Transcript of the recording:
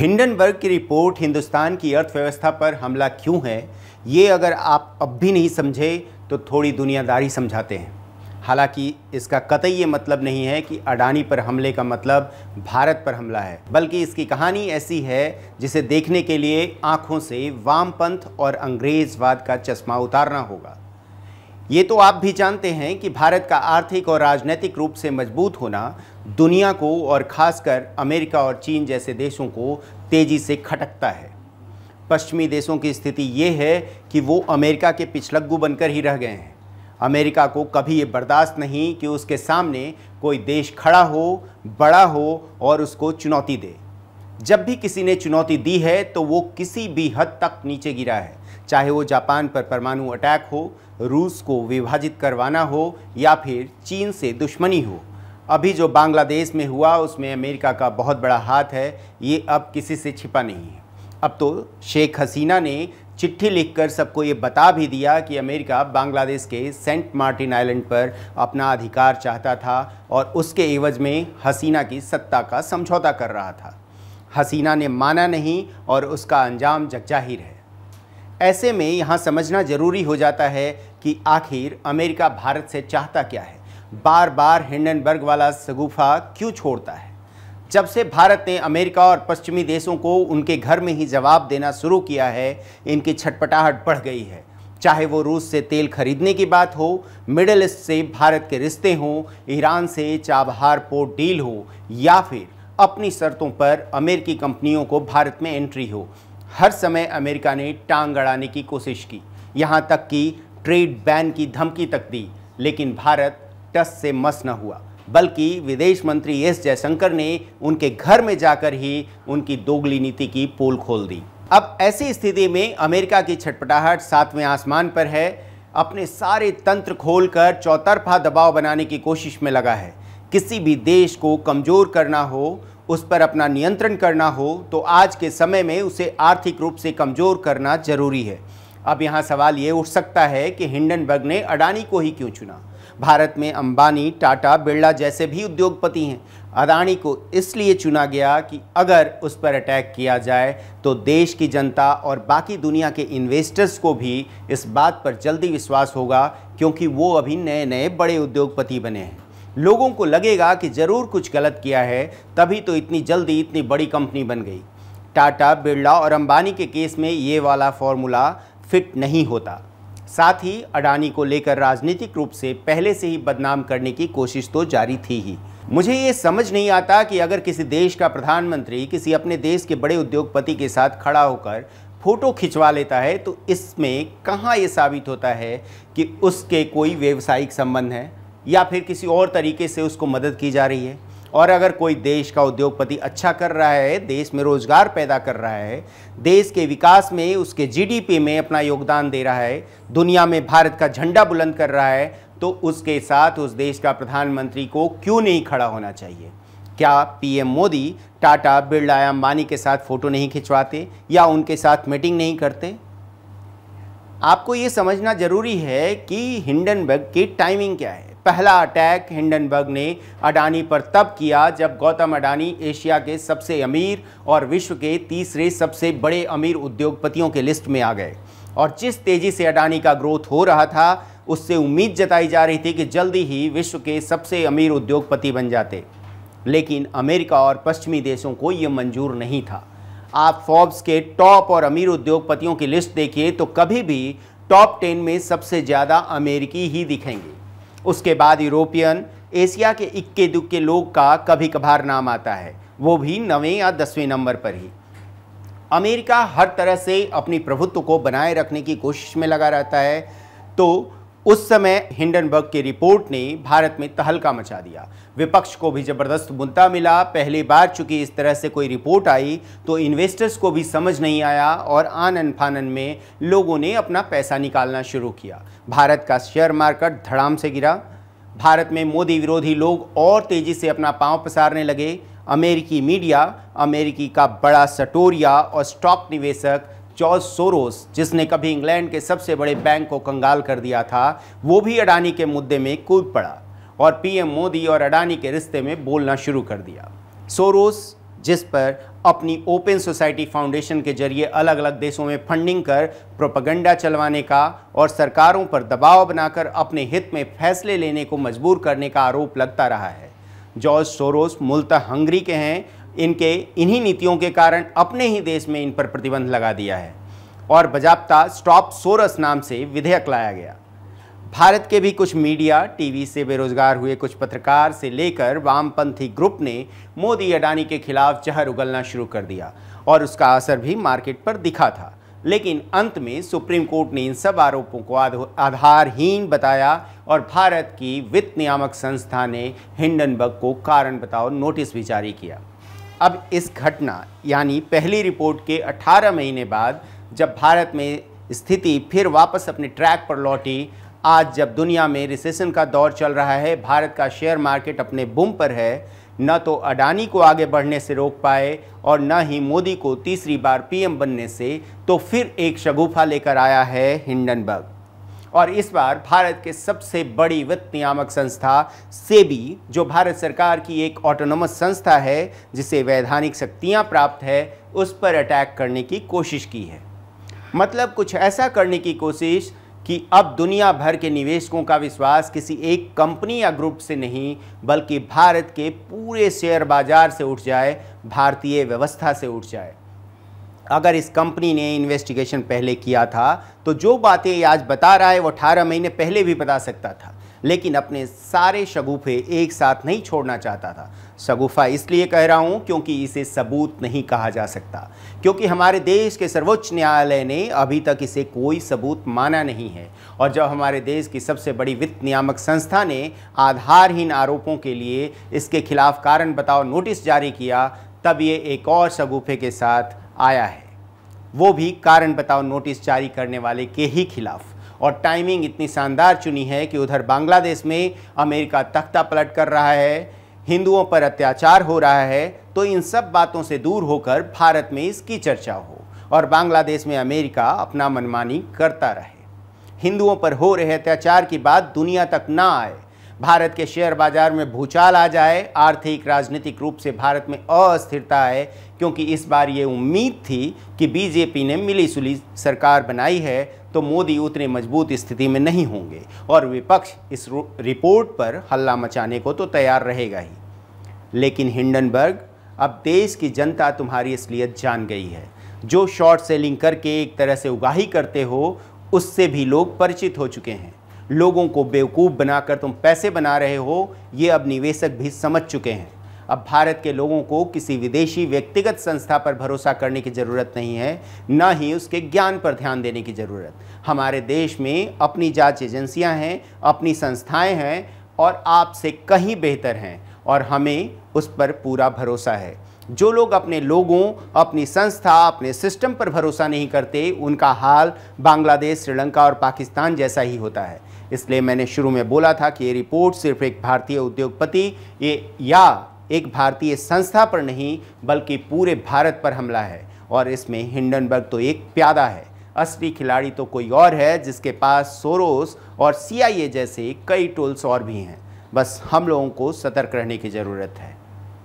Hindenburg की report Hindustan की अर्थव्यवस्था पर हमला क्यों है ये अगर आप अब भी नहीं समझे तो थोड़ी दुनियादारी समझाते हैं हालांकि इसका कतई ये मतलब नहीं है कि अडानी पर हमले का मतलब भारत पर हमला है बल्कि इसकी कहानी ऐसी है जिसे देखने के लिए आँखों से वामपंथ और अंग्रेजवाद का चश्मा उतारना होगा ये तो आप भी जानते हैं कि भारत का आर्थिक और राजनीतिक रूप से मजबूत होना दुनिया को और ख़ासकर अमेरिका और चीन जैसे देशों को तेज़ी से खटकता है पश्चिमी देशों की स्थिति ये है कि वो अमेरिका के पिछलग्गू बनकर ही रह गए हैं अमेरिका को कभी ये बर्दाश्त नहीं कि उसके सामने कोई देश खड़ा हो बड़ा हो और उसको चुनौती दे जब भी किसी ने चुनौती दी है तो वो किसी भी हद तक नीचे गिरा है चाहे वो जापान पर परमाणु अटैक हो रूस को विभाजित करवाना हो या फिर चीन से दुश्मनी हो अभी जो बांग्लादेश में हुआ उसमें अमेरिका का बहुत बड़ा हाथ है ये अब किसी से छिपा नहीं है अब तो शेख हसीना ने चिट्ठी लिखकर सबको ये बता भी दिया कि अमेरिका बांग्लादेश के सेंट मार्टिन आइलैंड पर अपना अधिकार चाहता था और उसके एवज में हसीना की सत्ता का समझौता कर रहा था हसीना ने माना नहीं और उसका अंजाम जगजाहिर है ऐसे में यहाँ समझना ज़रूरी हो जाता है कि आखिर अमेरिका भारत से चाहता क्या है बार बार हिंडनबर्ग वाला सगुफा क्यों छोड़ता है जब से भारत ने अमेरिका और पश्चिमी देशों को उनके घर में ही जवाब देना शुरू किया है इनकी छटपटाहट बढ़ गई है चाहे वो रूस से तेल खरीदने की बात हो मिडल ईस्ट से भारत के रिश्ते हों ईरान से चाबहार पोर्ट डील हो या फिर अपनी शर्तों पर अमेरिकी कंपनियों को भारत में एंट्री हो हर समय अमेरिका ने टांग अड़ाने की कोशिश की यहाँ तक कि ट्रेड बैन की धमकी तक दी लेकिन भारत टस से मस न हुआ बल्कि विदेश मंत्री एस जयशंकर ने उनके घर में जाकर ही उनकी दोगली नीति की पोल खोल दी अब ऐसी स्थिति में अमेरिका की छटपटाहट सातवें आसमान पर है अपने सारे तंत्र खोलकर चौतरफा दबाव बनाने की कोशिश में लगा है किसी भी देश को कमज़ोर करना हो उस पर अपना नियंत्रण करना हो तो आज के समय में उसे आर्थिक रूप से कमज़ोर करना जरूरी है अब यहाँ सवाल ये उठ सकता है कि हिंडनबर्ग ने अडानी को ही क्यों चुना भारत में अंबानी टाटा बिरला जैसे भी उद्योगपति हैं अदानी को इसलिए चुना गया कि अगर उस पर अटैक किया जाए तो देश की जनता और बाकी दुनिया के इन्वेस्टर्स को भी इस बात पर जल्दी विश्वास होगा क्योंकि वो अभी नए नए बड़े उद्योगपति बने हैं लोगों को लगेगा कि ज़रूर कुछ गलत किया है तभी तो इतनी जल्दी इतनी बड़ी कंपनी बन गई टाटा बिरला और अंबानी के केस में ये वाला फॉर्मूला फिट नहीं होता साथ ही अडानी को लेकर राजनीतिक रूप से पहले से ही बदनाम करने की कोशिश तो जारी थी ही मुझे ये समझ नहीं आता कि अगर किसी देश का प्रधानमंत्री किसी अपने देश के बड़े उद्योगपति के साथ खड़ा होकर फोटो खिंचवा लेता है तो इसमें कहाँ ये साबित होता है कि उसके कोई व्यवसायिक संबंध है या फिर किसी और तरीके से उसको मदद की जा रही है और अगर कोई देश का उद्योगपति अच्छा कर रहा है देश में रोजगार पैदा कर रहा है देश के विकास में उसके जीडीपी में अपना योगदान दे रहा है दुनिया में भारत का झंडा बुलंद कर रहा है तो उसके साथ उस देश का प्रधानमंत्री को क्यों नहीं खड़ा होना चाहिए क्या पीएम मोदी टाटा बिरला या अंबानी के साथ फ़ोटो नहीं खिंचवाते या उनके साथ मीटिंग नहीं करते आपको ये समझना ज़रूरी है कि हिंडनबर्ग की टाइमिंग क्या है पहला अटैक हिंडनबर्ग ने अडानी पर तब किया जब गौतम अडानी एशिया के सबसे अमीर और विश्व के तीसरे सबसे बड़े अमीर उद्योगपतियों के लिस्ट में आ गए और जिस तेज़ी से अडानी का ग्रोथ हो रहा था उससे उम्मीद जताई जा रही थी कि जल्दी ही विश्व के सबसे अमीर उद्योगपति बन जाते लेकिन अमेरिका और पश्चिमी देशों को ये मंजूर नहीं था आप फॉब्स के टॉप और अमीर उद्योगपतियों की लिस्ट देखिए तो कभी भी टॉप टेन में सबसे ज़्यादा अमेरिकी ही दिखेंगे उसके बाद यूरोपियन एशिया के इक्के दुक्के लोग का कभी कभार नाम आता है वो भी नवें या दसवें नंबर पर ही अमेरिका हर तरह से अपनी प्रभुत्व को बनाए रखने की कोशिश में लगा रहता है तो उस समय हिंडनबर्ग की रिपोर्ट ने भारत में तहलका मचा दिया विपक्ष को भी जबरदस्त मुद्दा मिला पहली बार चूंकि इस तरह से कोई रिपोर्ट आई तो इन्वेस्टर्स को भी समझ नहीं आया और आनन फानन में लोगों ने अपना पैसा निकालना शुरू किया भारत का शेयर मार्केट धड़ाम से गिरा भारत में मोदी विरोधी लोग और तेज़ी से अपना पांव पसारने लगे अमेरिकी मीडिया अमेरिकी का बड़ा सटोरिया और स्टॉक निवेशक जॉर्ज सोरोस जिसने कभी इंग्लैंड के सबसे बड़े बैंक को कंगाल कर दिया था वो भी अडानी के मुद्दे में कूद पड़ा और पीएम मोदी और अडानी के रिश्ते में बोलना शुरू कर दिया सोरोस जिस पर अपनी ओपन सोसाइटी फाउंडेशन के जरिए अलग अलग देशों में फंडिंग कर प्रोपगंडा चलवाने का और सरकारों पर दबाव बनाकर अपने हित में फैसले लेने को मजबूर करने का आरोप लगता रहा है जॉर्ज सोरोस मूलतः हंगरी के हैं इनके इन्हीं नीतियों के कारण अपने ही देश में इन पर प्रतिबंध लगा दिया है और बजाबता स्टॉप सोरस नाम से विधेयक लाया गया भारत के भी कुछ मीडिया टीवी से बेरोजगार हुए कुछ पत्रकार से लेकर वामपंथी ग्रुप ने मोदी अडानी के खिलाफ जहर उगलना शुरू कर दिया और उसका असर भी मार्केट पर दिखा था लेकिन अंत में सुप्रीम कोर्ट ने इन सब आरोपों को आधारहीन बताया और भारत की वित्त नियामक संस्था ने हिंडनबर्ग को कारण बताओ नोटिस भी जारी किया अब इस घटना यानी पहली रिपोर्ट के 18 महीने बाद जब भारत में स्थिति फिर वापस अपने ट्रैक पर लौटी आज जब दुनिया में रिसेशन का दौर चल रहा है भारत का शेयर मार्केट अपने बुम पर है न तो अडानी को आगे बढ़ने से रोक पाए और न ही मोदी को तीसरी बार पीएम बनने से तो फिर एक शगुफा लेकर आया है हिंडनबर्ग और इस बार भारत के सबसे बड़ी वित्त नियामक संस्था सेबी जो भारत सरकार की एक ऑटोनोमस संस्था है जिसे वैधानिक शक्तियाँ प्राप्त है उस पर अटैक करने की कोशिश की है मतलब कुछ ऐसा करने की कोशिश कि अब दुनिया भर के निवेशकों का विश्वास किसी एक कंपनी या ग्रुप से नहीं बल्कि भारत के पूरे शेयर बाजार से उठ जाए भारतीय व्यवस्था से उठ जाए अगर इस कंपनी ने इन्वेस्टिगेशन पहले किया था तो जो बातें ये आज बता रहा है वो अठारह महीने पहले भी बता सकता था लेकिन अपने सारे शगुफे एक साथ नहीं छोड़ना चाहता था शगुफा इसलिए कह रहा हूँ क्योंकि इसे सबूत नहीं कहा जा सकता क्योंकि हमारे देश के सर्वोच्च न्यायालय ने अभी तक इसे कोई सबूत माना नहीं है और जब हमारे देश की सबसे बड़ी वित्त नियामक संस्था ने आधारहीन आरोपों के लिए इसके खिलाफ कारण बताओ नोटिस जारी किया तब ये एक और शगुफे के साथ आया है वो भी कारण बताओ नोटिस जारी करने वाले के ही खिलाफ और टाइमिंग इतनी शानदार चुनी है कि उधर बांग्लादेश में अमेरिका तख्ता पलट कर रहा है हिंदुओं पर अत्याचार हो रहा है तो इन सब बातों से दूर होकर भारत में इसकी चर्चा हो और बांग्लादेश में अमेरिका अपना मनमानी करता रहे हिंदुओं पर हो रहे अत्याचार की बात दुनिया तक ना आए भारत के शेयर बाजार में भूचाल आ जाए आर्थिक राजनीतिक रूप से भारत में अस्थिरता आए क्योंकि इस बार ये उम्मीद थी कि बीजेपी ने मिली सुली सरकार बनाई है तो मोदी उतने मजबूत स्थिति में नहीं होंगे और विपक्ष इस रिपोर्ट पर हल्ला मचाने को तो तैयार रहेगा ही लेकिन हिंडनबर्ग अब देश की जनता तुम्हारी असलियत जान गई है जो शॉर्ट सेलिंग करके एक तरह से उगाही करते हो उससे भी लोग परिचित हो चुके हैं लोगों को बेवकूफ़ बनाकर तुम पैसे बना रहे हो ये अब निवेशक भी समझ चुके हैं अब भारत के लोगों को किसी विदेशी व्यक्तिगत संस्था पर भरोसा करने की ज़रूरत नहीं है ना ही उसके ज्ञान पर ध्यान देने की ज़रूरत हमारे देश में अपनी जांच एजेंसियां हैं अपनी संस्थाएं हैं और आपसे कहीं बेहतर हैं और हमें उस पर पूरा भरोसा है जो लोग अपने लोगों अपनी संस्था अपने सिस्टम पर भरोसा नहीं करते उनका हाल बांग्लादेश श्रीलंका और पाकिस्तान जैसा ही होता है इसलिए मैंने शुरू में बोला था कि ये रिपोर्ट सिर्फ एक भारतीय उद्योगपति ये या एक भारतीय संस्था पर नहीं बल्कि पूरे भारत पर हमला है और इसमें हिंडनबर्ग तो एक प्यादा है असली खिलाड़ी तो कोई और है जिसके पास सोरोस और सीआईए जैसे कई टूल्स और भी हैं बस हम लोगों को सतर्क रहने की ज़रूरत है